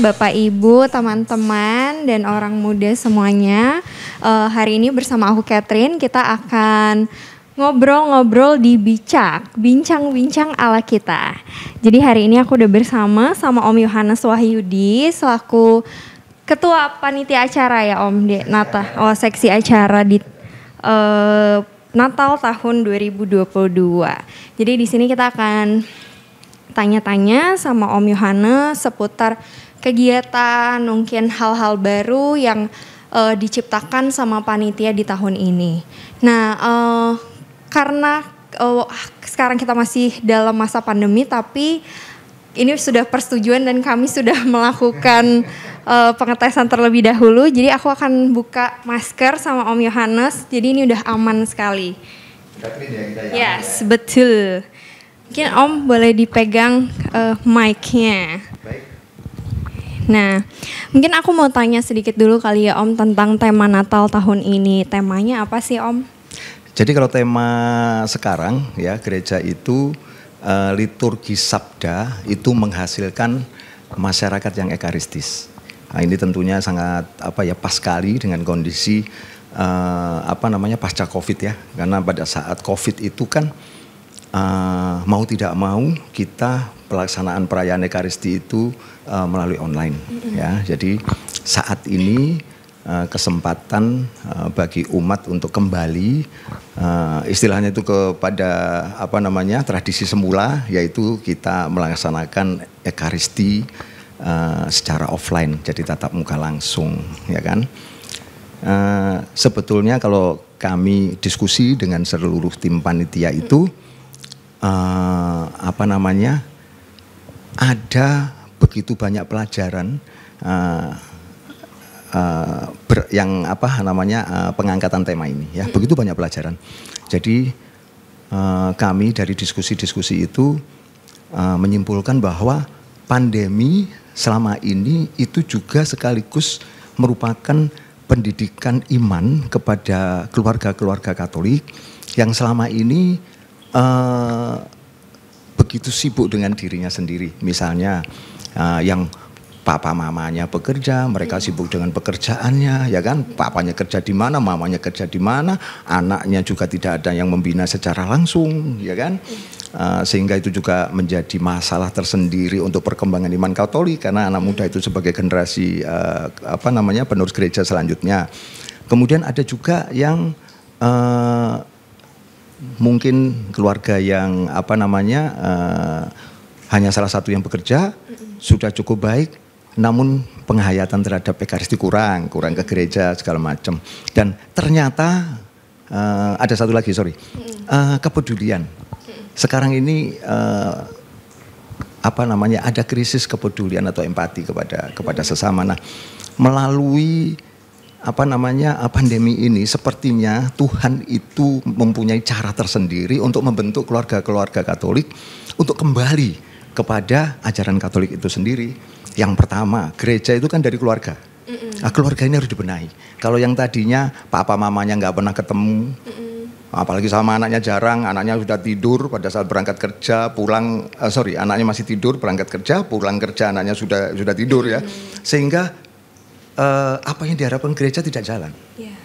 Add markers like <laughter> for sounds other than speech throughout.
Bapak Ibu, teman-teman dan orang muda semuanya. Uh, hari ini bersama aku Catherine kita akan ngobrol-ngobrol di Bicak, bincang-bincang ala kita. Jadi hari ini aku udah bersama sama Om Yohanes Wahyudi selaku ketua panitia acara ya Om di Nata, iya. oh seksi acara di uh, Natal tahun 2022. Jadi di sini kita akan tanya-tanya sama Om Yohanes seputar kegiatan, mungkin hal-hal baru yang uh, diciptakan sama panitia di tahun ini. Nah, uh, karena uh, sekarang kita masih dalam masa pandemi, tapi ini sudah persetujuan dan kami sudah <laughs> melakukan uh, pengetesan terlebih dahulu. Jadi aku akan buka masker sama Om Yohanes. Jadi ini udah aman sekali. Ya, ya Yes, betul. Mungkin Om boleh dipegang uh, mic-nya. Baik. Nah, mungkin aku mau tanya sedikit dulu kali ya Om tentang tema Natal tahun ini. Temanya apa sih Om? Jadi kalau tema sekarang ya gereja itu uh, liturgi sabda itu menghasilkan masyarakat yang ekaristis. Nah, ini tentunya sangat apa ya pas sekali dengan kondisi uh, apa namanya pasca Covid ya. Karena pada saat Covid itu kan uh, mau tidak mau kita pelaksanaan perayaan Ekaristi itu uh, melalui online mm -hmm. ya. Jadi saat ini uh, kesempatan uh, bagi umat untuk kembali uh, istilahnya itu kepada apa namanya tradisi semula yaitu kita melaksanakan Ekaristi uh, secara offline jadi tatap muka langsung ya kan. Uh, sebetulnya kalau kami diskusi dengan seluruh tim panitia itu uh, apa namanya ada begitu banyak pelajaran uh, uh, ber, yang apa namanya uh, pengangkatan tema ini ya hmm. begitu banyak pelajaran jadi uh, kami dari diskusi-diskusi itu uh, menyimpulkan bahwa pandemi selama ini itu juga sekaligus merupakan pendidikan iman kepada keluarga-keluarga Katolik yang selama ini uh, begitu sibuk dengan dirinya sendiri. Misalnya uh, yang papa mamanya bekerja, mereka iya. sibuk dengan pekerjaannya, ya kan? Papanya kerja di mana, mamanya kerja di mana, anaknya juga tidak ada yang membina secara langsung, ya kan? Uh, sehingga itu juga menjadi masalah tersendiri untuk perkembangan iman Katolik karena anak muda itu sebagai generasi uh, apa namanya penerus gereja selanjutnya. Kemudian ada juga yang uh, mungkin keluarga yang apa namanya uh, hanya salah satu yang bekerja mm-hmm. sudah cukup baik namun penghayatan terhadap ekaristi kurang kurang ke gereja segala macam dan ternyata uh, ada satu lagi sorry uh, kepedulian sekarang ini uh, apa namanya ada krisis kepedulian atau empati kepada kepada sesama nah melalui apa namanya eh, pandemi ini sepertinya Tuhan itu mempunyai cara tersendiri untuk membentuk keluarga-keluarga Katolik untuk kembali kepada ajaran Katolik itu sendiri. Yang pertama, gereja itu kan dari keluarga. Nah, keluarga ini harus dibenahi. Kalau yang tadinya papa mamanya nggak pernah ketemu, apalagi sama anaknya jarang, anaknya sudah tidur pada saat berangkat kerja, pulang, uh, sorry, anaknya masih tidur berangkat kerja, pulang kerja anaknya sudah sudah tidur ya, sehingga uh, apa yang diharapkan gereja tidak jalan. Yeah.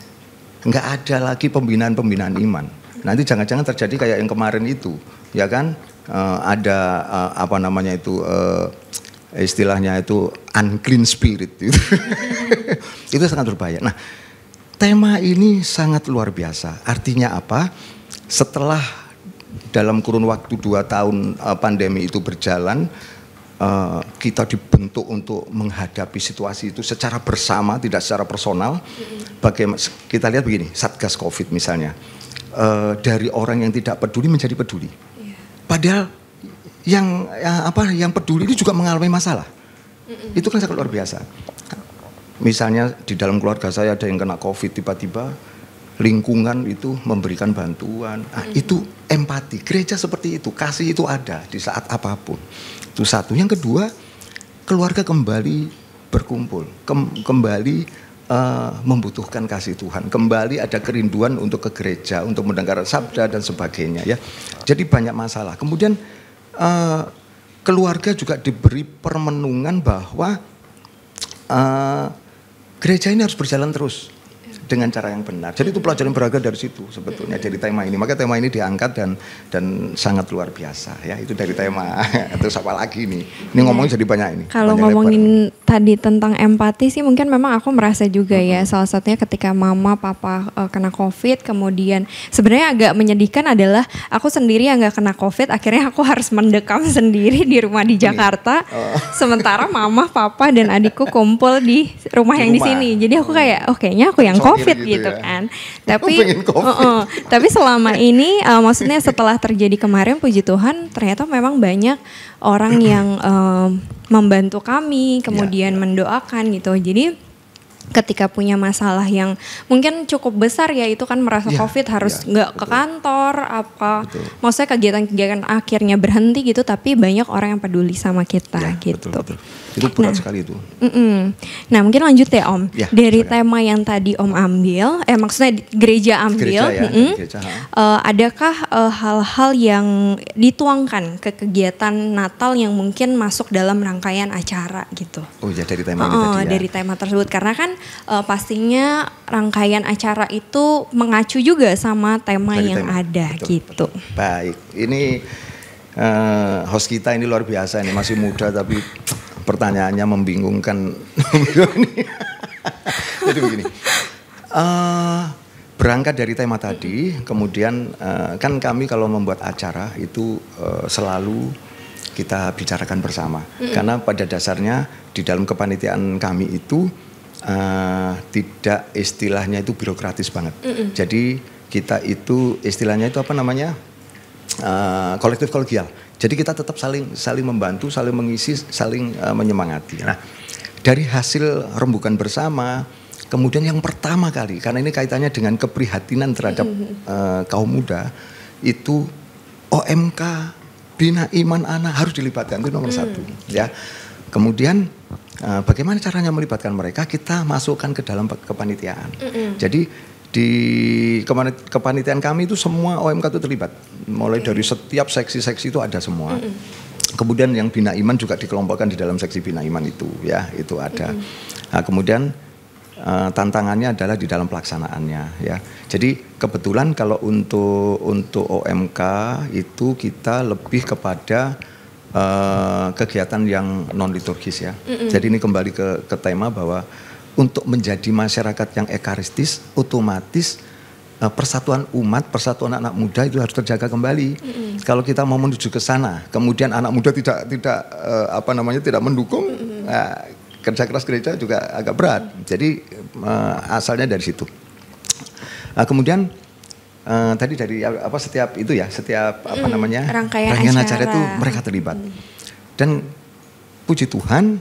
Nggak ada lagi pembinaan-pembinaan iman. Nanti jangan-jangan terjadi kayak yang kemarin itu, ya kan? Uh, ada uh, apa namanya itu uh, istilahnya itu unclean spirit itu. <laughs> itu sangat berbahaya. Nah, tema ini sangat luar biasa. Artinya apa? Setelah dalam kurun waktu dua tahun pandemi itu berjalan, Eh, kita dibentuk untuk menghadapi situasi itu secara bersama, tidak secara personal. Bagaimana kita lihat begini, satgas COVID misalnya, uh, dari orang yang tidak peduli menjadi peduli. Iya. Padahal yang ya, apa yang peduli itu juga mengalami masalah. Itu kan sangat luar biasa. Misalnya di dalam keluarga saya ada yang kena COVID tiba-tiba lingkungan itu memberikan bantuan. Nah, hmm. Itu empati. Gereja seperti itu, kasih itu ada di saat apapun. Itu satu. Yang kedua, keluarga kembali berkumpul, Kem kembali uh, membutuhkan kasih Tuhan. Kembali ada kerinduan untuk ke gereja, untuk mendengar sabda dan sebagainya ya. Jadi banyak masalah. Kemudian uh, keluarga juga diberi permenungan bahwa uh, gereja ini harus berjalan terus dengan cara yang benar. Jadi itu pelajaran berharga dari situ sebetulnya dari tema ini. Maka tema ini diangkat dan dan sangat luar biasa ya. Itu dari tema. <laughs> Terus apa lagi nih? Ini iya. ngomongin jadi banyak ini. Kalau ngomongin lebar. tadi tentang empati sih mungkin memang aku merasa juga ya salah satunya ketika mama papa uh, kena Covid kemudian sebenarnya agak menyedihkan adalah aku sendiri yang nggak kena Covid akhirnya aku <laughs> harus mendekam sendiri di rumah di iya. Jakarta. uh. <laughs> Sementara mama, papa dan adikku kumpul di rumah di yang di sini. Jadi aku oh. kayak oh kayaknya aku yang kok COVID gitu, gitu ya. kan. <laughs> Tapi Uh -uh, tapi selama <laughs> ini uh, maksudnya setelah terjadi kemarin puji Tuhan ternyata memang banyak orang yang uh, <clears throat> membantu kami kemudian ya. ya. mendoakan gitu. Jadi ketika punya masalah yang mungkin cukup besar ya itu kan merasa ya, covid iya, harus nggak ke kantor apa betul. maksudnya kegiatan-kegiatan akhirnya berhenti gitu tapi banyak orang yang peduli sama kita ya, gitu betul, betul. itu berat nah, sekali itu mm-mm. nah mungkin lanjut ya om ya, dari saya. tema yang tadi om ambil eh maksudnya gereja ambil ya, gereja ya, gereja. Uh, adakah uh, hal-hal yang dituangkan ke kegiatan Natal yang mungkin masuk dalam rangkaian acara gitu oh ya dari tema oh, tadi ya. dari tema tersebut karena kan uh, pastinya rangkaian acara itu mengacu juga sama tema Dari yang tema. ada betul, gitu. Betul. Baik, ini uh, host kita ini luar biasa ini masih muda tapi pertanyaannya membingungkan. <laughs> Jadi begini. Uh, berangkat dari tema tadi, kemudian kan kami kalau membuat acara itu selalu kita bicarakan bersama. Karena pada dasarnya di dalam kepanitiaan kami itu uh, tidak istilahnya itu birokratis banget. Mm -mm. Jadi kita itu istilahnya itu apa namanya uh, kolektif kolegial. Jadi kita tetap saling saling membantu, saling mengisi, saling uh, menyemangati. Nah dari hasil rembukan bersama, kemudian yang pertama kali karena ini kaitannya dengan keprihatinan terhadap mm -hmm. uh, kaum muda itu OMK bina iman anak harus dilibatkan itu nomor mm. satu ya. Kemudian Eh, bagaimana caranya melibatkan mereka kita masukkan ke dalam kepanitiaan. Mm -hmm. Jadi di kepanitiaan kami itu semua OMK itu terlibat. Mulai okay. dari setiap seksi-seksi itu ada semua. Mm -hmm. Kemudian yang bina iman juga dikelompokkan di dalam seksi bina iman itu ya, itu ada. Mm -hmm. Nah, kemudian uh, tantangannya adalah di dalam pelaksanaannya ya. Jadi kebetulan kalau untuk untuk OMK itu kita lebih kepada uh, kegiatan yang non liturgis ya. Mm -mm. Jadi ini kembali ke, ke tema bahwa untuk menjadi masyarakat yang ekaristis otomatis uh, persatuan umat, persatuan anak muda itu harus terjaga kembali. Mm -mm. Kalau kita mau menuju ke sana, kemudian anak muda tidak tidak uh, apa namanya tidak mendukung mm -mm. Uh, kerja keras gereja juga agak berat. Jadi uh, asalnya dari situ. Uh, kemudian uh, tadi dari apa setiap itu ya setiap apa namanya rangkaian, rangkaian acara. acara itu mereka terlibat mm. dan puji Tuhan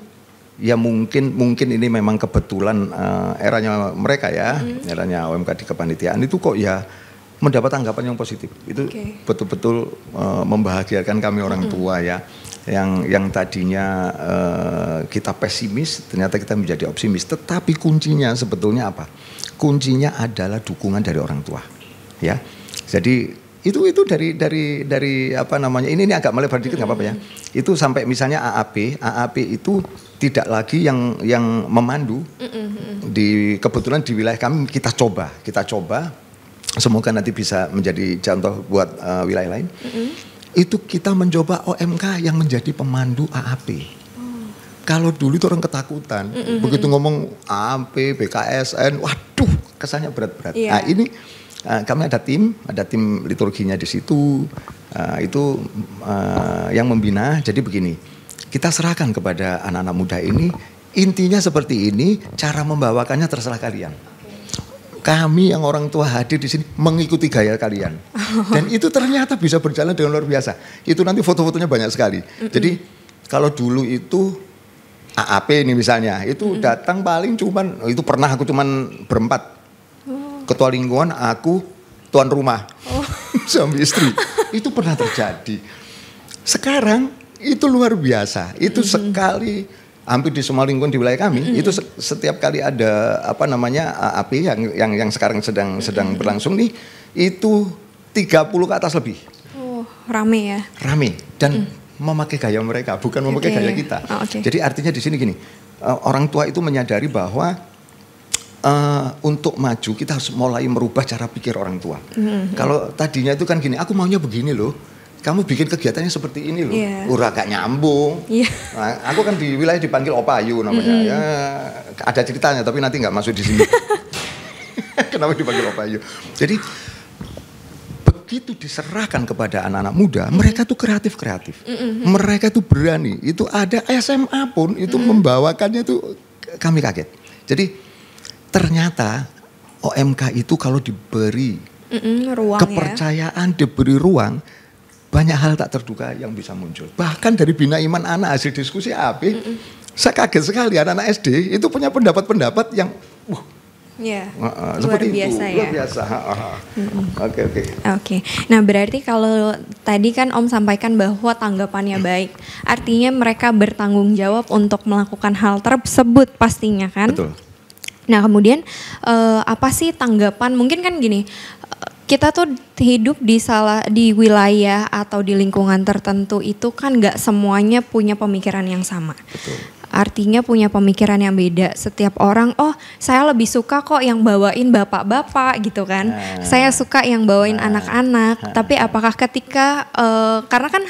ya mungkin mungkin ini memang kebetulan uh, eranya mereka ya mm. eranya OMK di kepanitiaan itu kok ya mendapat tanggapan yang positif itu okay. betul-betul uh, membahagiakan kami orang mm. tua ya yang yang tadinya uh, kita pesimis ternyata kita menjadi optimis tetapi kuncinya sebetulnya apa kuncinya adalah dukungan dari orang tua ya. Jadi itu itu dari dari dari apa namanya ini ini agak melebar dikit nggak apa-apa ya itu sampai misalnya AAP AAP itu tidak lagi yang yang memandu di kebetulan di wilayah kami kita coba kita coba semoga nanti bisa menjadi contoh buat uh, wilayah lain itu kita mencoba OMK yang menjadi pemandu AAP oh. kalau dulu itu orang ketakutan. Begitu ngomong AMP, BKSN, waduh, kesannya berat-berat. Yeah. Nah, ini uh, kami ada tim, ada tim liturginya di situ. Uh, itu uh, yang membina. Jadi begini, kita serahkan kepada anak-anak muda ini. Intinya seperti ini, cara membawakannya terserah kalian. Kami yang orang tua hadir di sini mengikuti gaya kalian. Dan itu ternyata bisa berjalan dengan luar biasa. Itu nanti foto-fotonya banyak sekali. Jadi kalau dulu itu AAP ini misalnya, itu datang paling cuman oh, itu pernah aku cuman berempat ketua lingkungan, aku tuan rumah oh. <laughs> suami istri. itu pernah terjadi. Sekarang itu luar biasa. Itu mm -hmm. sekali hampir di semua lingkungan di wilayah kami mm -hmm. itu setiap kali ada apa namanya api yang yang yang sekarang sedang mm-hmm. sedang mm -hmm. berlangsung nih itu 30 ke atas lebih. Oh, rame ya. Rame dan mm memakai gaya mereka, bukan memakai okay. gaya kita. Oh, okay. Jadi artinya di sini gini, e, orang tua itu menyadari bahwa Eh, untuk maju kita harus mulai merubah cara pikir orang tua. Mm-hmm. Kalau tadinya itu kan gini, aku maunya begini loh. Kamu bikin kegiatannya seperti ini loh, yeah. Ura gak nyambung. Yeah. Nah, aku kan di wilayah dipanggil Opayu namanya. Mm-hmm. Ya, ada ceritanya tapi nanti nggak masuk di sini. <laughs> Kenapa dipanggil Opayu? Jadi begitu diserahkan kepada anak-anak muda, mm-hmm. mereka tuh kreatif kreatif, mm-hmm. mereka tuh berani. Itu ada SMA pun itu mm-hmm. membawakannya tuh kami kaget. Jadi ternyata OMK itu kalau diberi Mm-mm, ruang ya. kepercayaan, ya. diberi ruang, banyak hal tak terduga yang bisa muncul. Bahkan dari bina iman anak hasil diskusi AB, Mm-mm. saya kaget sekali anak-anak SD itu punya pendapat-pendapat yang, uh, iya, uh-uh, Ya, luar biasa itu. ya. Luar biasa. Oke oke. Oke. Nah berarti kalau tadi kan Om sampaikan bahwa tanggapannya hmm. baik, artinya mereka bertanggung jawab untuk melakukan hal tersebut pastinya kan? Betul. Nah kemudian uh, apa sih tanggapan mungkin kan gini kita tuh hidup di salah di wilayah atau di lingkungan tertentu itu kan nggak semuanya punya pemikiran yang sama. Betul. Artinya punya pemikiran yang beda. Setiap orang, oh saya lebih suka kok yang bawain bapak-bapak gitu kan. Uh, Saya suka yang bawain nah. anak-anak. uh, Tapi apakah ketika uh, karena kan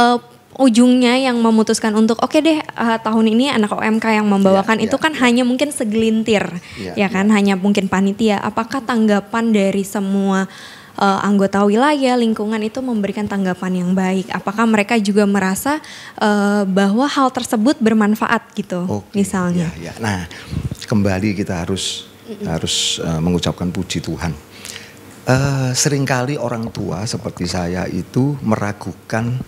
uh, ujungnya yang memutuskan untuk oke okay deh uh, tahun ini anak OMK yang membawakan yeah, itu yeah, kan yeah. hanya mungkin segelintir ya, ya kan yeah. hanya mungkin panitia apakah tanggapan dari semua uh, anggota wilayah lingkungan itu memberikan tanggapan yang baik apakah mereka juga merasa uh, bahwa hal tersebut bermanfaat gitu okay, misalnya yeah, yeah. nah kembali kita harus mm -mm. harus uh, mengucapkan puji Tuhan uh, seringkali orang tua seperti saya itu meragukan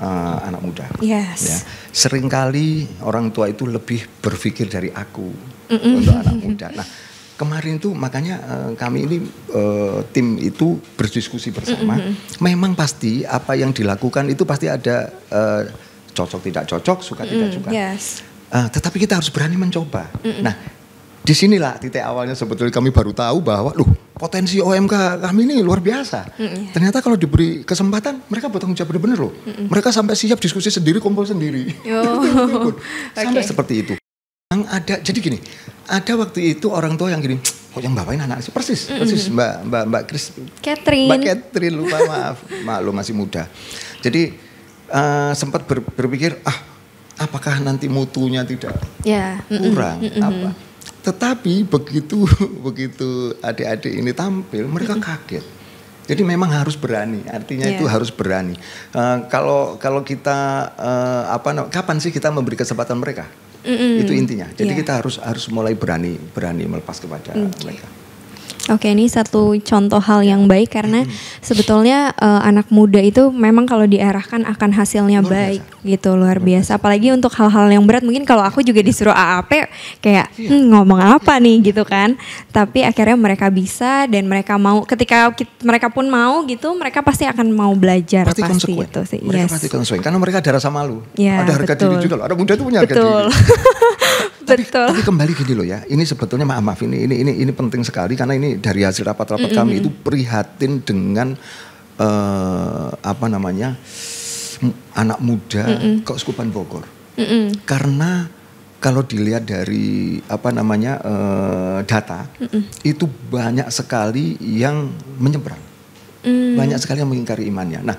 uh, anak muda. Yes. Ya. Seringkali orang tua itu lebih berpikir dari aku mm -mm. untuk anak muda. Nah, kemarin itu makanya uh, kami ini uh, tim itu berdiskusi bersama. Mm -hmm. Memang pasti apa yang dilakukan itu pasti ada uh, cocok tidak cocok, suka mm -hmm. tidak suka. Yes. Uh, tetapi kita harus berani mencoba. Mm -hmm. Nah, disinilah titik awalnya sebetulnya kami baru tahu bahwa, loh potensi OMK kami ini luar biasa. Mm-hmm. Ternyata kalau diberi kesempatan mereka bertanggung jawab benar-benar loh. Mm-hmm. Mereka sampai siap diskusi sendiri, kumpul sendiri. Oh. <laughs> <laughs> sampai okay. seperti itu. Yang ada jadi gini, ada waktu itu orang tua yang gini, kok yang bawain anak sih persis, mm-hmm. persis Mbak Mbak Mbak Kris. Catherine. Mbak Catherine lupa <laughs> maaf, maklum masih muda. Jadi uh, sempat ber, berpikir ah apakah nanti mutunya tidak yeah. kurang mm-hmm. apa. Tetapi begitu <laughs> begitu adik-adik ini tampil, mereka kaget. Jadi memang harus berani. Artinya yeah. itu iya. harus berani. Uh, kalau kalau kita uh, apa kapan sih kita memberi kesempatan mereka? Mm -hmm. Itu intinya. Jadi yeah. kita harus harus mulai berani berani melepas kepada okay. mereka. Oke, ini satu contoh hal yang baik karena sebetulnya uh, anak muda itu memang kalau diarahkan akan hasilnya luar baik biasa. gitu, luar biasa. Apalagi untuk hal-hal yang berat mungkin kalau aku juga disuruh AAP kayak iya. hmm, ngomong apa nih gitu kan. Tapi akhirnya mereka bisa dan mereka mau ketika kita, mereka pun mau gitu, mereka pasti akan mau belajar pasti, pasti itu sih. Mereka yes. pasti konsekuen karena mereka ada rasa malu. Ya, ada harga betul. diri juga loh. Ada muda itu punya harga betul. diri. <laughs> tapi, Tapi kembali gini loh ya. Ini sebetulnya maaf maaf ini ini ini ini penting sekali karena ini dari hasil rapat-rapat mm-hmm. kami itu prihatin dengan uh, apa namanya anak muda mm-hmm. keuskupan Bogor mm-hmm. karena kalau dilihat dari apa namanya uh, data mm-hmm. itu banyak sekali yang menyeberang mm. banyak sekali yang mengingkari imannya nah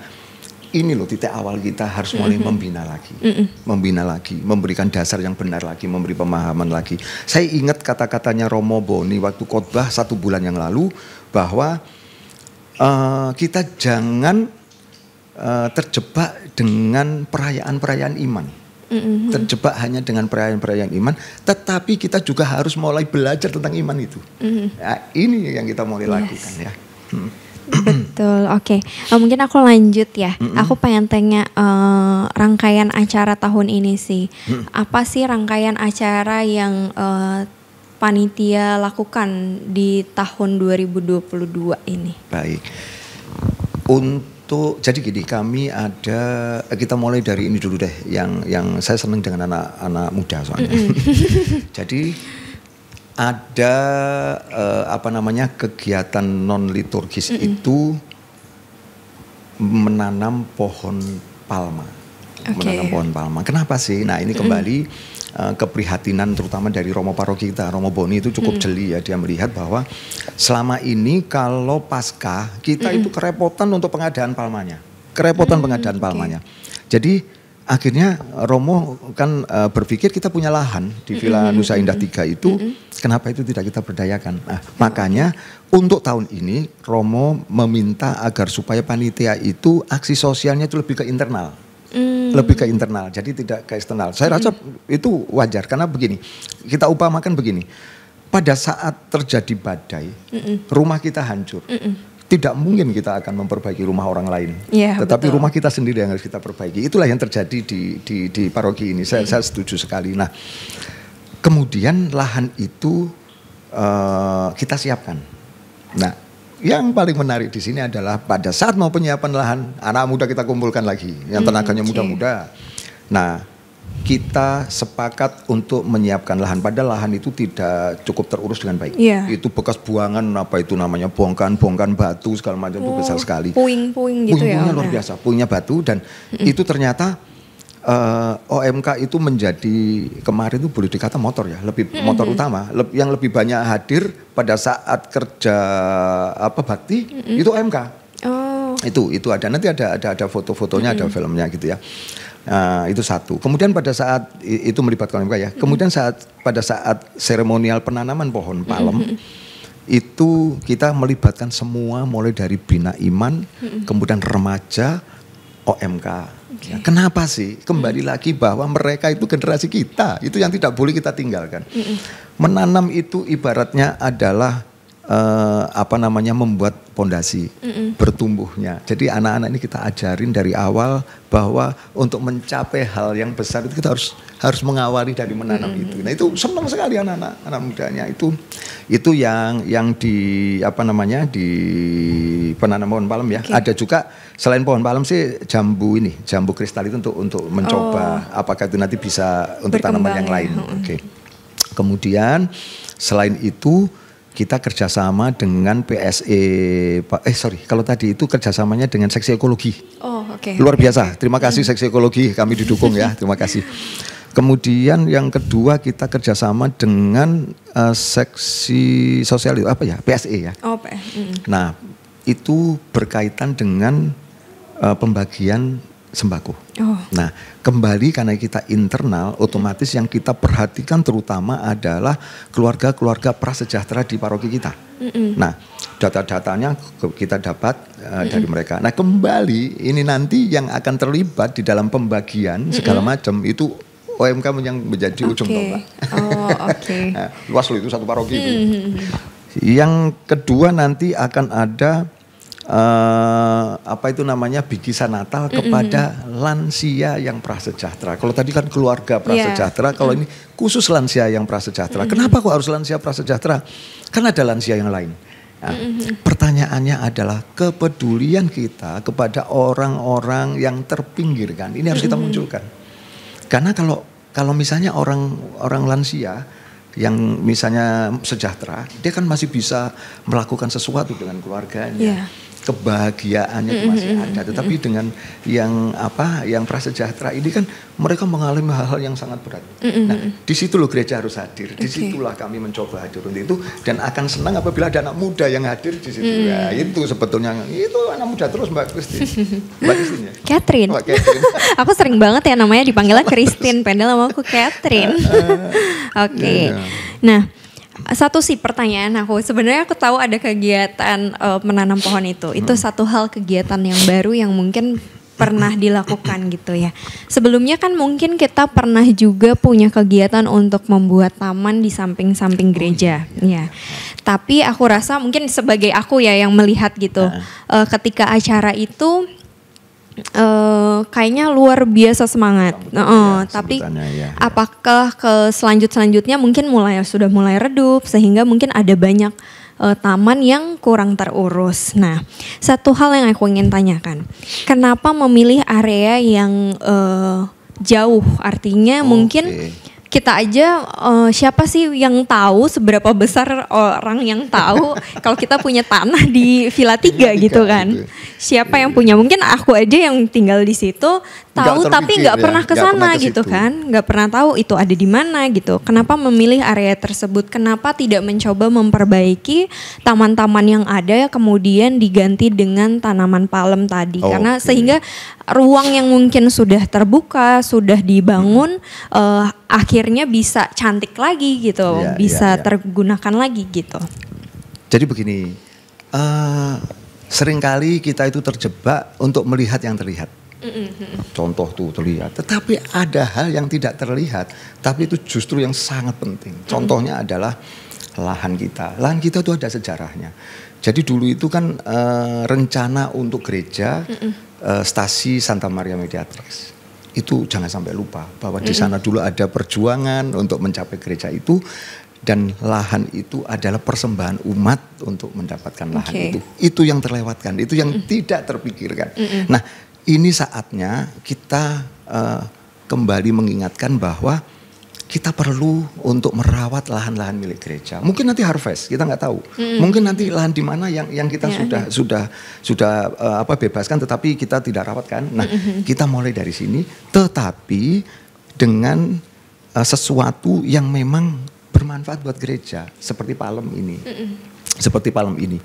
ini loh titik awal kita harus mulai mm -hmm. membina lagi, mm -hmm. membina lagi, memberikan dasar yang benar lagi, memberi pemahaman lagi. Saya ingat kata-katanya Romo Boni waktu khotbah satu bulan yang lalu bahwa uh, kita jangan uh, terjebak dengan perayaan-perayaan iman, mm -hmm. terjebak hanya dengan perayaan-perayaan iman, tetapi kita juga harus mulai belajar tentang iman itu. Mm -hmm. nah, ini yang kita mulai yes. lakukan ya. Hmm. Betul, oke. Okay. Uh, eh, mungkin aku lanjut ya. Mm -mm. Aku pengen tanya uh, rangkaian acara tahun ini sih. Mm. Apa sih rangkaian acara yang uh, panitia lakukan di tahun 2022 ini? Baik. Untuk jadi gini, kami ada kita mulai dari ini dulu deh. Yang yang saya senang dengan anak-anak muda soalnya. <laughs> jadi ada uh, apa namanya kegiatan non liturgis mm hmm itu menanam pohon palma. Okay. Menanam pohon palma. Kenapa sih? Nah, ini kembali mm hmm keprihatinan terutama dari Romo Paroki kita, Romo Boni itu cukup mm. jeli ya dia melihat bahwa selama ini kalau pasca kita mm. itu kerepotan untuk pengadaan palmanya. Kerepotan mm. pengadaan okay. palmanya. Jadi akhirnya Romo kan uh, berpikir kita punya lahan di Villa Nusa Indah 3 itu, kenapa itu tidak kita berdayakan? Nah, makanya untuk tahun ini Romo meminta agar supaya panitia itu aksi sosialnya itu lebih ke internal. Mm. Lebih ke internal, jadi tidak ke eksternal. Saya rasa mm. itu wajar karena begini, kita upamakan begini, pada saat terjadi badai, mm -mm. rumah kita hancur. Mm -mm tidak mungkin kita akan memperbaiki rumah orang lain. Yeah, Tetapi betul. rumah kita sendiri yang harus kita perbaiki. Itulah yang terjadi di di, di paroki ini. Saya, yeah. saya setuju sekali. Nah, kemudian lahan itu uh, kita siapkan. Nah, yang paling menarik di sini adalah pada saat mau penyiapan lahan, anak muda kita kumpulkan lagi, yang hmm, tenaganya muda-muda. Nah, kita sepakat untuk menyiapkan lahan. Padahal lahan itu tidak cukup terurus dengan baik. Yeah. Itu bekas buangan apa itu namanya bongkan bongkan batu segala macam oh, itu besar oh, sekali. Puing-puing gitu puing ya. luar ya? biasa. Puingnya batu dan mm. itu ternyata uh, eh, OMK itu menjadi kemarin itu boleh dikata motor ya, lebih mm -hmm. motor utama, le yang lebih banyak hadir pada saat kerja apa bakti mm -hmm. itu OMK. Oh. Itu itu ada nanti ada ada ada foto-fotonya, mm -hmm. ada filmnya gitu ya. Uh, itu satu. Kemudian pada saat itu melibatkan MK ya. Kemudian saat pada saat seremonial penanaman pohon palem itu kita melibatkan semua mulai dari bina iman, kemudian remaja, OMK. Oh, okay. Nah, ya, kenapa sih? Kembali lagi bahwa mereka itu generasi kita. Itu yang tidak boleh kita tinggalkan. Menanam itu ibaratnya adalah uh, apa namanya membuat pondasi mm hmm bertumbuhnya. Jadi anak-anak ini kita ajarin dari awal bahwa untuk mencapai hal yang besar itu kita harus harus mengawali dari menanam mm hmm itu. Nah itu senang sekali anak-anak anak mudanya itu itu yang yang di apa namanya di penanam pohon palem ya. Okay. Ada juga selain pohon palem sih jambu ini jambu kristal itu untuk untuk mencoba oh. apakah itu nanti bisa untuk Berkembang tanaman yang ya. lain. Oke. Okay. Kemudian selain itu kita kerjasama dengan PSE Pak. eh sorry kalau tadi itu kerjasamanya dengan seksi ekologi oh oke okay. luar biasa terima kasih seksi ekologi kami didukung ya terima kasih kemudian yang kedua kita kerjasama dengan uh, seksi sosial itu apa ya PSE ya oh e. mm. nah itu berkaitan dengan uh, pembagian sembako. Oh. Nah, kembali karena kita internal, otomatis yang kita perhatikan terutama adalah keluarga-keluarga prasejahtera di paroki kita. Mm -mm. Nah, data-datanya kita dapat uh, mm -mm. dari mereka. Nah, kembali ini nanti yang akan terlibat di dalam pembagian mm -mm. segala macam itu OMK yang menjadi okay. ujung tombak. Oh, <laughs> Okay. nah, luas itu satu paroki. Mm -hmm. Yang kedua nanti akan ada uh, apa itu namanya bingkisan Natal kepada mm-hmm. lansia yang prasejahtera. Kalau tadi kan keluarga iya. prasejahtera, yeah. kalau mm-hmm. ini khusus lansia yang prasejahtera. Mm-hmm. Kenapa kok harus lansia prasejahtera? karena ada lansia yang lain. Nah, mm-hmm. Pertanyaannya adalah kepedulian kita kepada orang-orang yang terpinggirkan. Ini harus kita mm-hmm. munculkan. Karena kalau kalau misalnya orang orang lansia yang misalnya sejahtera, dia kan masih bisa melakukan sesuatu dengan keluarganya. Yeah kebahagiaannya mm-hmm. masih ada. Tetapi dengan yang apa, yang prasejahtera ini kan mereka mengalami hal-hal yang sangat berat. Nah, di situ loh gereja harus hadir. Di situlah okay. kami mencoba hadir untuk itu dan akan senang apabila ada anak muda yang hadir di situ. Mm. Ya, itu sebetulnya itu anak muda terus Mbak Kristin, Mbak Kristinnya. ya? Catherine. Mbak oh, Catherine. <laughs> aku sering banget ya namanya dipanggilnya Kristin, oh, pendek sama aku Catherine. <laughs> Eh, Oke. Okay. Iya, iya. yeah. Nah, satu sih pertanyaan aku sebenarnya aku tahu ada kegiatan uh, menanam pohon itu itu hmm. satu hal kegiatan yang baru yang mungkin pernah dilakukan gitu ya. Sebelumnya kan mungkin kita pernah juga punya kegiatan untuk membuat taman di samping-samping gereja, oh, iya. ya. Tapi aku rasa mungkin sebagai aku ya yang melihat gitu, uh. Uh, ketika acara itu uh, kayaknya luar biasa semangat. uh, ya, tapi ya, apakah ke selanjut selanjutnya mungkin mulai sudah mulai redup sehingga mungkin ada banyak uh, taman yang kurang terurus. Nah, satu hal yang aku ingin tanyakan, kenapa memilih area yang uh, jauh? Artinya oh, mungkin kita aja uh, siapa sih yang tahu seberapa besar orang yang tahu <laughs> kalau kita punya tanah di Villa 3 iya, gitu kan. Iya. Siapa iya, yang punya? Mungkin aku aja yang tinggal di situ tahu gak tapi nggak ya, pernah ke sana gitu kan. nggak pernah tahu itu ada di mana gitu. Kenapa memilih area tersebut? Kenapa tidak mencoba memperbaiki taman-taman yang ada kemudian diganti dengan tanaman palem tadi? Oh, Karena sehingga ruang yang mungkin sudah terbuka, sudah dibangun hmm. uh, eh, akhirnya akhirnya bisa cantik lagi gitu, yeah, iya, bisa yeah, yeah. tergunakan lagi gitu. Jadi begini, uh, seringkali kita itu terjebak untuk melihat yang terlihat. Mm-hmm. Contoh tuh terlihat, tetapi ada hal yang tidak terlihat, tapi itu justru yang sangat penting. Contohnya mm-hmm. adalah lahan kita. Lahan kita itu ada sejarahnya. Jadi dulu itu kan uh, rencana untuk gereja mm-hmm. stasi Santa Maria Mediatrix itu jangan sampai lupa bahwa di sana dulu ada perjuangan untuk mencapai gereja itu dan lahan itu adalah persembahan umat untuk mendapatkan lahan okay. itu. Itu yang terlewatkan, itu yang mm. tidak terpikirkan. Mm -mm. Nah, ini saatnya kita uh, kembali mengingatkan bahwa kita perlu untuk merawat lahan-lahan milik gereja. Mungkin nanti harvest, kita nggak tahu. Hmm. Mungkin nanti lahan di mana yang yang kita ya, sudah ya. sudah sudah uh, apa bebaskan, tetapi kita tidak rawat kan. Nah, hmm. kita mulai dari sini, tetapi dengan uh, sesuatu yang memang bermanfaat buat gereja, seperti palem ini, hmm. seperti palem ini.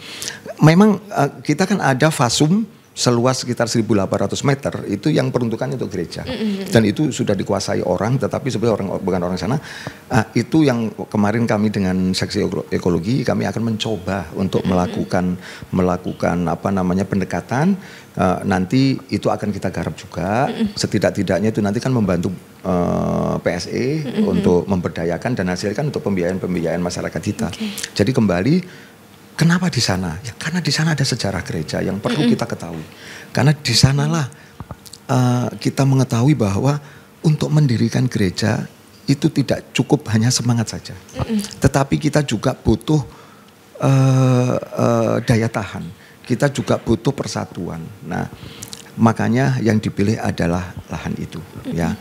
Memang uh, kita kan ada fasum seluas sekitar 1.800 meter itu yang peruntukannya untuk gereja mm-hmm. dan itu sudah dikuasai orang tetapi sebenarnya orang bukan orang sana uh, itu yang kemarin kami dengan seksi ekologi kami akan mencoba untuk mm-hmm. melakukan melakukan apa namanya pendekatan uh, nanti itu akan kita garap juga mm-hmm. setidak-tidaknya itu nanti kan membantu uh, eh, PSE mm-hmm. untuk memberdayakan dan hasilkan untuk pembiayaan pembiayaan masyarakat kita okay. jadi kembali Kenapa di sana? Ya karena di sana ada sejarah gereja yang perlu mm -hmm. kita ketahui. Karena di sanalah uh, kita mengetahui bahwa untuk mendirikan gereja itu tidak cukup hanya semangat saja. Mm -hmm. Tetapi kita juga butuh uh, uh, daya tahan. Kita juga butuh persatuan. Nah, makanya yang dipilih adalah lahan itu mm -hmm. ya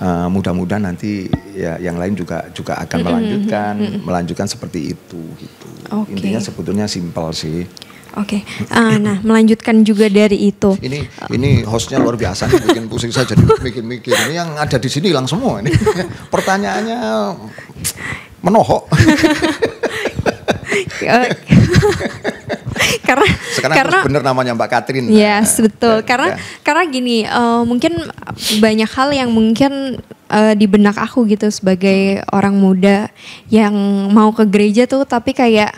uh, mudah-mudahan nanti ya yang lain juga juga akan mm -hmm. melanjutkan mm -hmm. melanjutkan seperti itu gitu okay. intinya sebetulnya simpel sih Oke, okay. uh, eh, nah melanjutkan juga dari itu. Ini ini hostnya luar biasa, nih, bikin pusing saja bikin mikir-mikir. Ini yang ada di sini hilang semua ini. <laughs> Pertanyaannya menohok. <laughs> <laughs> karena sekarang karena bener namanya Mbak Katrin. Yes, nah, betul. Dan, karena ya. karena gini, uh, mungkin banyak hal yang mungkin uh, di benak aku gitu sebagai orang muda yang mau ke gereja tuh tapi kayak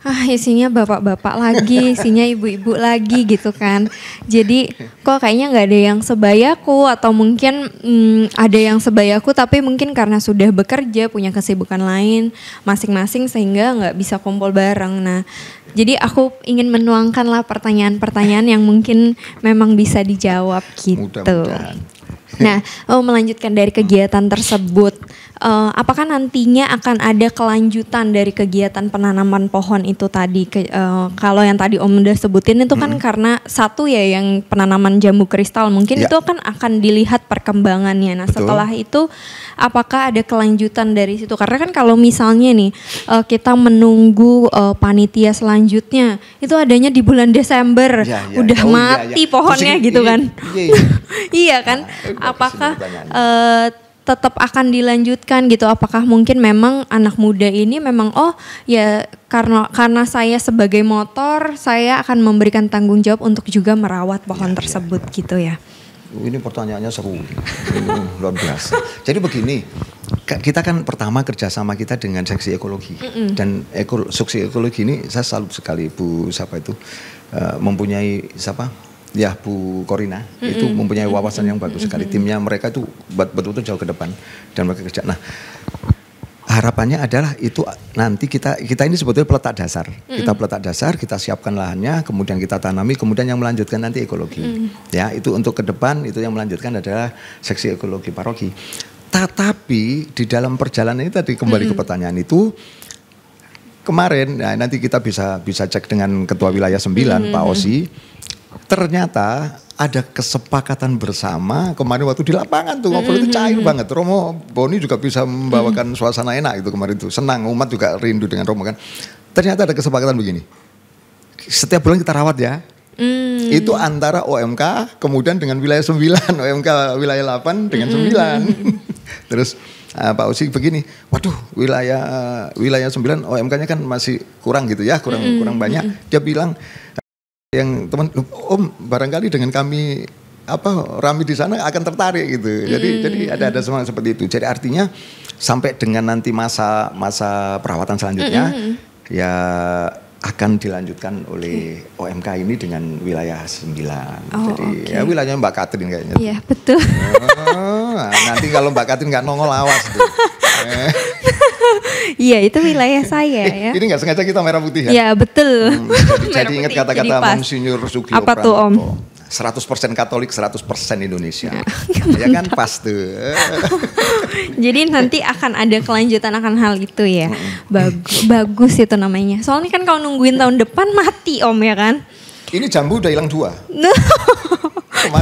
ah isinya bapak-bapak lagi, <laughs> isinya ibu-ibu lagi gitu kan. Jadi kok kayaknya nggak ada yang sebayaku atau mungkin hmm, ada yang sebayaku tapi mungkin karena sudah bekerja punya kesibukan lain masing-masing sehingga nggak bisa kumpul bareng. Nah jadi aku ingin menuangkanlah pertanyaan-pertanyaan yang mungkin memang bisa dijawab gitu. Mudah <laughs> Nah, oh, melanjutkan dari kegiatan tersebut, uh, apakah nantinya akan ada kelanjutan dari kegiatan penanaman pohon itu tadi? Ke, uh, kalau yang tadi Om udah sebutin itu kan hmm. karena satu ya yang penanaman jambu kristal mungkin ya. itu kan akan dilihat perkembangannya. Nah, Betul. setelah itu apakah ada kelanjutan dari situ? Karena kan kalau misalnya nih uh, kita menunggu uh, panitia selanjutnya itu adanya di bulan Desember, ya, ya, udah ya, mati ya, ya. pohonnya Pusing, gitu ya, kan? Iya, ya. <laughs> iya kan? Nah, apakah eh, tetap akan dilanjutkan gitu apakah mungkin memang anak muda ini memang oh ya karena karena saya sebagai motor saya akan memberikan tanggung jawab untuk juga merawat pohon ya, tersebut ya. gitu ya ini pertanyaannya seru luar biasa jadi begini kita kan pertama kerjasama kita dengan seksi ekologi mm -mm. dan eko, seksi ekologi ini saya salut sekali bu siapa itu uh, mempunyai siapa ya Bu Korina mm -hmm. itu mempunyai wawasan yang bagus sekali. Timnya mereka itu betul-betul jauh ke depan dan mereka kerja. Nah, harapannya adalah itu nanti kita kita ini sebetulnya peletak dasar. Mm -hmm. Kita peletak dasar, kita siapkan lahannya, kemudian kita tanami, kemudian yang melanjutkan nanti ekologi. Mm -hmm. Ya, itu untuk ke depan itu yang melanjutkan adalah seksi ekologi paroki. Tetapi di dalam perjalanan ini tadi kembali mm -hmm. ke pertanyaan itu kemarin nah nanti kita bisa bisa cek dengan ketua wilayah 9 mm -hmm. Pak Osi ternyata ada kesepakatan bersama kemarin waktu di lapangan tuh ngobrol itu cair mm-hmm. banget. Romo Boni juga bisa membawakan suasana enak itu kemarin itu Senang umat juga rindu dengan Romo kan. Ternyata ada kesepakatan begini. Setiap bulan kita rawat ya. Mm. Itu antara OMK kemudian dengan wilayah 9, <laughs> OMK wilayah 8 dengan mm. Mm-hmm. 9. <laughs> Terus uh, Pak Usi begini, waduh wilayah wilayah 9 OMK-nya kan masih kurang gitu ya, kurang mm. kurang banyak. Dia bilang yang teman om barangkali dengan kami apa rame di sana akan tertarik gitu. Jadi hmm. jadi ada ada hmm. semangat seperti itu. Jadi artinya sampai dengan nanti masa masa perawatan selanjutnya hmm, hmm, hmm. ya akan dilanjutkan oleh OMK ini dengan wilayah 9. Oh, Jadi okay. ya wilayahnya Mbak Katrin kayaknya. Iya, betul. Oh, nanti kalau Mbak Katrin nggak nongol awas tuh. <laughs> <laughs> Iya itu wilayah saya eh, ya. Ini nggak sengaja kita merah putih ya? Iya betul. Hmm, <laughs> jadi, jadi ingat kata-kata Monsinyur Sugio Apa Pranoto. tuh Om? 100% Katolik, 100% Indonesia. Ya, <laughs> ya kan pas tuh. Jadi nanti akan ada kelanjutan akan hal itu ya. Hmm. Bagus, bagus itu namanya. Soalnya kan kalau nungguin tahun depan mati om ya kan. Ini jambu udah hilang dua.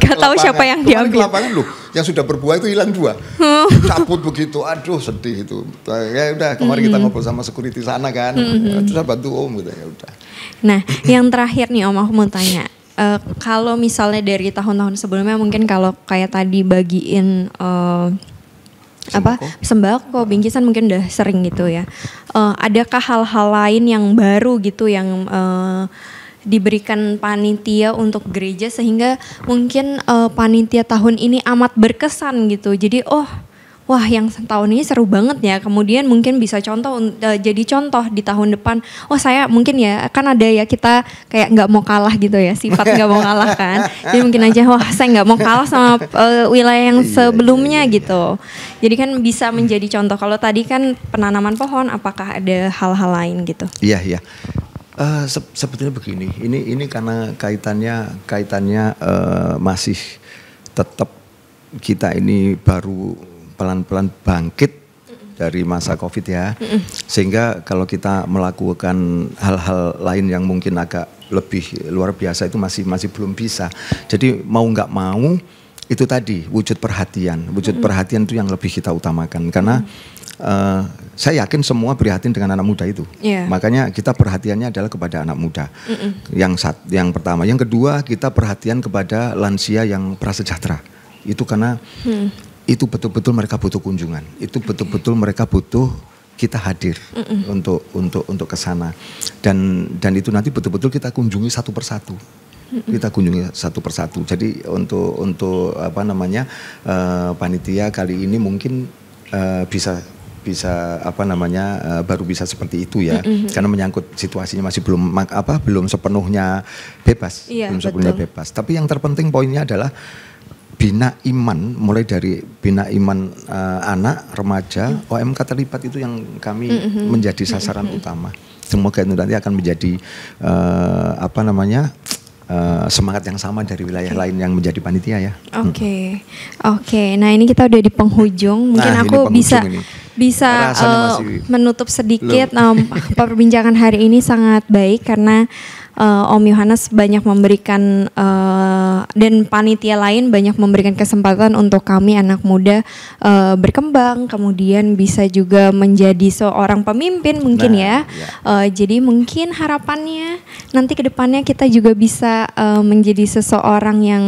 Gak tahu siapa yang diambil. Kemarin lapangan loh, yang sudah berbuah itu hilang dua. <laughs> Cabut begitu, aduh sedih itu. Ya udah kemarin hmm. kita mm-hmm. ngobrol sama security sana kan, hmm. terus bantu om gitu ya udah. Nah yang terakhir nih om aku mau tanya, uh, kalau misalnya dari tahun-tahun sebelumnya mungkin kalau kayak tadi bagiin uh, apa sembako bingkisan mungkin udah sering gitu ya. Uh, adakah hal-hal lain yang baru gitu yang uh, diberikan panitia untuk gereja sehingga mungkin uh, panitia tahun ini amat berkesan gitu. Jadi oh wah yang tahun ini seru banget ya. Kemudian mungkin bisa contoh uh, jadi contoh di tahun depan. Oh saya mungkin ya kan ada ya kita kayak nggak mau kalah gitu ya sifat nggak mau kalah kan. Jadi mungkin aja wah saya nggak mau kalah sama uh, wilayah yang iya, iya, sebelumnya iya. gitu. Jadi kan bisa menjadi contoh. Kalau tadi kan penanaman pohon, apakah ada hal-hal lain gitu? Iya iya. Uh, eh, se sebetulnya begini, ini ini karena kaitannya kaitannya uh, masih tetap kita ini baru pelan-pelan bangkit dari masa Covid ya. Sehingga kalau kita melakukan hal-hal lain yang mungkin agak lebih luar biasa itu masih masih belum bisa. Jadi mau nggak mau itu tadi wujud perhatian, wujud perhatian itu yang lebih kita utamakan karena mm -mm. Eh, saya yakin semua prihatin dengan anak muda itu. Yeah. Makanya kita perhatiannya adalah kepada anak muda. Mm -mm. Yang sat, yang pertama, yang kedua kita perhatian kepada lansia yang prasejahtera. Itu karena hmm. itu betul-betul mereka butuh kunjungan. Itu betul-betul okay. mereka butuh kita hadir mm -mm. untuk untuk untuk ke sana. Dan dan itu nanti betul-betul kita kunjungi satu persatu kita kunjungi satu persatu. Jadi untuk untuk apa namanya uh, panitia kali ini mungkin uh, bisa bisa apa namanya uh, baru bisa seperti itu ya mm -hmm. karena menyangkut situasinya masih belum apa belum sepenuhnya bebas iya, belum sepenuhnya betul. bebas tapi yang terpenting poinnya adalah bina iman mulai dari bina iman uh, anak remaja mm -hmm. OMK terlibat itu yang kami mm -hmm. menjadi sasaran mm -hmm. utama semoga itu nanti akan menjadi uh, apa namanya Eh, semangat yang sama dari wilayah okay. lain yang menjadi panitia ya. Oke, okay. Hmm. oke. Okay. Nah ini kita udah di penghujung. Nah, Mungkin nah, aku penghujung bisa ini. bisa uh, menutup sedikit um, <laughs> perbincangan hari ini sangat baik karena uh, Om Yohanes banyak memberikan uh, dan panitia lain banyak memberikan kesempatan untuk kami anak muda uh, berkembang, kemudian bisa juga menjadi seorang pemimpin mungkin nah, ya. ya. Uh, jadi mungkin harapannya nanti kedepannya kita juga bisa uh, menjadi seseorang yang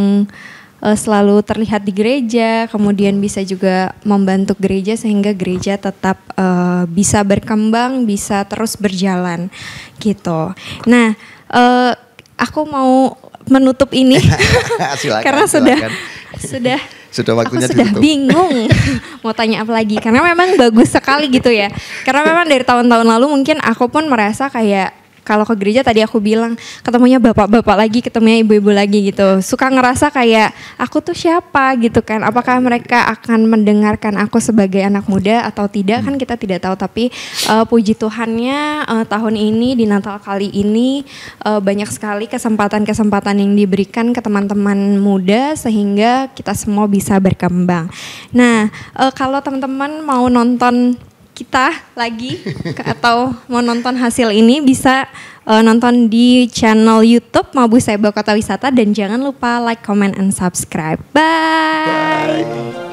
selalu terlihat di gereja, kemudian bisa juga membantu gereja sehingga gereja tetap uh, bisa berkembang, bisa terus berjalan gitu. Nah, Eh, aku mau menutup ini <laughs> silakan, <laughs> karena sudah silakan. <laughs> sudah sudah waktunya aku sudah bingung mau tanya apa lagi karena memang bagus sekali gitu ya karena memang dari tahun-tahun lalu mungkin aku pun merasa kayak kalau ke gereja tadi aku bilang ketemunya bapak-bapak lagi, ketemunya ibu-ibu lagi gitu. Suka ngerasa kayak aku tuh siapa gitu kan. Apakah mereka akan mendengarkan aku sebagai anak muda atau tidak kan kita tidak tahu tapi uh, puji Tuhannya uh, tahun ini di Natal kali ini uh, banyak sekali kesempatan-kesempatan yang diberikan ke teman-teman muda sehingga kita semua bisa berkembang. Nah, uh, kalau teman-teman mau nonton kita lagi atau mau nonton hasil ini bisa uh, nonton di channel YouTube Mabu Sebo Kota Wisata dan jangan lupa like, comment, and subscribe. Bye. Bye.